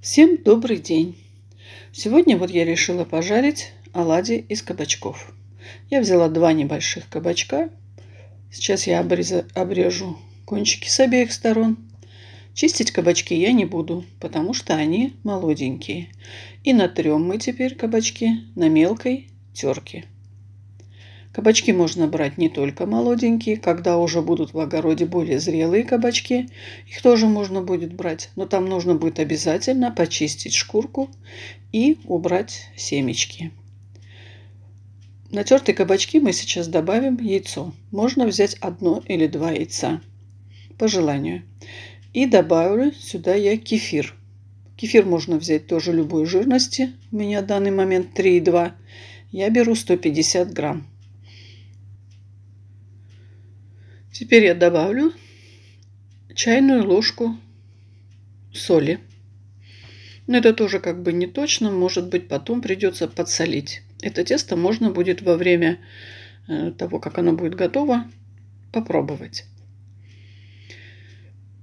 Всем добрый день! Сегодня вот я решила пожарить оладьи из кабачков. Я взяла два небольших кабачка. Сейчас я обрежу кончики с обеих сторон. Чистить кабачки я не буду, потому что они молоденькие. И натрем мы теперь кабачки на мелкой терке. Кабачки можно брать не только молоденькие, когда уже будут в огороде более зрелые кабачки, их тоже можно будет брать, но там нужно будет обязательно почистить шкурку и убрать семечки. натертые кабачки мы сейчас добавим яйцо. Можно взять одно или два яйца по желанию. И добавлю сюда я кефир. Кефир можно взять тоже любой жирности. У меня в данный момент 3,2. Я беру 150 грамм. Теперь я добавлю чайную ложку соли. Но это тоже как бы не точно, может быть потом придется подсолить. Это тесто можно будет во время э, того, как оно будет готово, попробовать.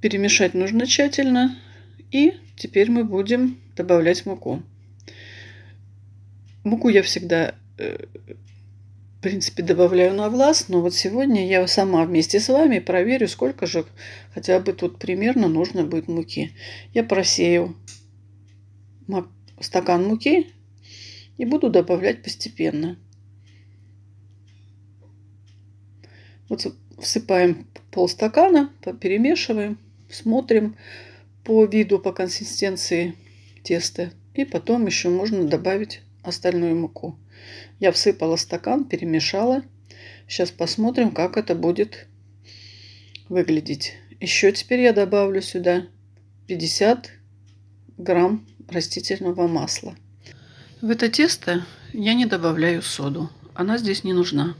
Перемешать нужно тщательно. И теперь мы будем добавлять муку. Муку я всегда э, принципе, добавляю на глаз, но вот сегодня я сама вместе с вами проверю, сколько же хотя бы тут примерно нужно будет муки. Я просею стакан муки и буду добавлять постепенно. Вот всыпаем полстакана, перемешиваем, смотрим по виду, по консистенции теста. И потом еще можно добавить остальную муку. Я всыпала стакан, перемешала. Сейчас посмотрим, как это будет выглядеть. Еще теперь я добавлю сюда 50 грамм растительного масла. В это тесто я не добавляю соду. Она здесь не нужна.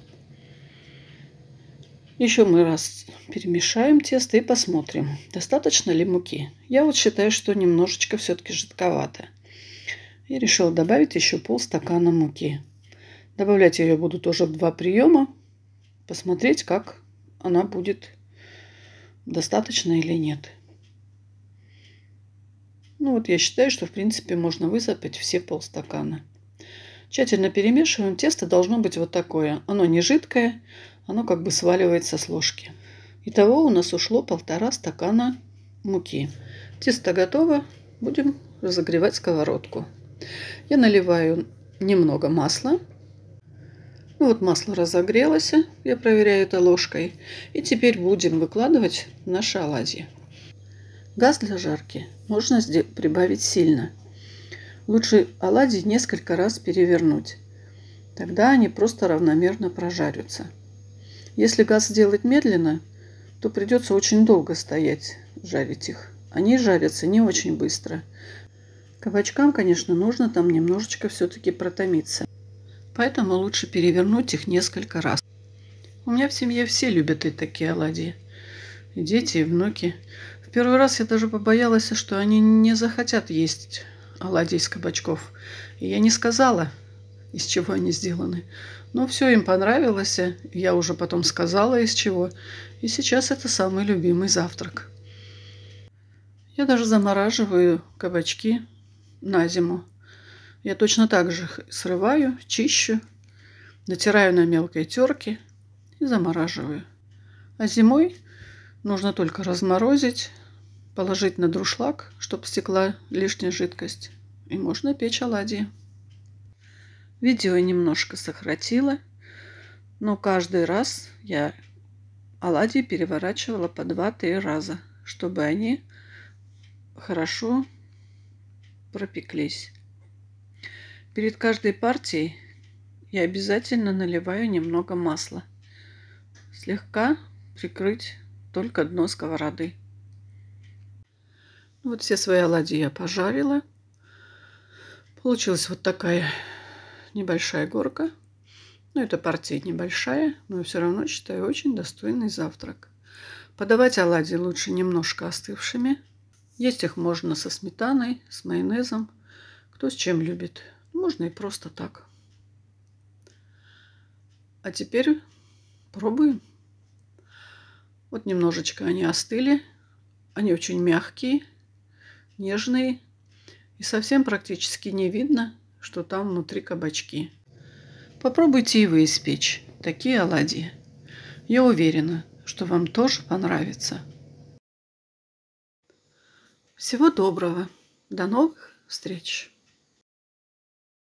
Еще мы раз перемешаем тесто и посмотрим, достаточно ли муки. Я вот считаю, что немножечко все-таки жидковато и решила добавить еще полстакана муки. Добавлять ее буду тоже в два приема. Посмотреть, как она будет достаточно или нет. Ну вот я считаю, что в принципе можно высыпать все полстакана. Тщательно перемешиваем. Тесто должно быть вот такое. Оно не жидкое, оно как бы сваливается с ложки. Итого у нас ушло полтора стакана муки. Тесто готово. Будем разогревать сковородку. Я наливаю немного масла. Ну вот масло разогрелось, я проверяю это ложкой. И теперь будем выкладывать наши оладьи. Газ для жарки можно прибавить сильно. Лучше оладьи несколько раз перевернуть. Тогда они просто равномерно прожарятся. Если газ сделать медленно, то придется очень долго стоять жарить их. Они жарятся не очень быстро, Кабачкам, конечно, нужно там немножечко все-таки протомиться. Поэтому лучше перевернуть их несколько раз. У меня в семье все любят и такие оладьи. И дети, и внуки. В первый раз я даже побоялась, что они не захотят есть оладьи из кабачков. И я не сказала, из чего они сделаны. Но все им понравилось, я уже потом сказала, из чего. И сейчас это самый любимый завтрак. Я даже замораживаю кабачки на зиму. Я точно так же их срываю, чищу, натираю на мелкой терке и замораживаю. А зимой нужно только разморозить, положить на друшлаг, чтобы стекла лишняя жидкость, и можно печь оладьи. Видео немножко сократила, но каждый раз я оладьи переворачивала по 2-3 раза, чтобы они хорошо пропеклись. Перед каждой партией я обязательно наливаю немного масла. Слегка прикрыть только дно сковороды. Ну, вот все свои оладьи я пожарила. Получилась вот такая небольшая горка. Ну, это партия небольшая, но все равно считаю очень достойный завтрак. Подавать оладьи лучше немножко остывшими – есть их можно со сметаной, с майонезом, кто с чем любит. Можно и просто так. А теперь пробуем. Вот немножечко они остыли. Они очень мягкие, нежные. И совсем практически не видно, что там внутри кабачки. Попробуйте и вы испечь такие оладьи. Я уверена, что вам тоже понравится. Всего доброго. До новых встреч.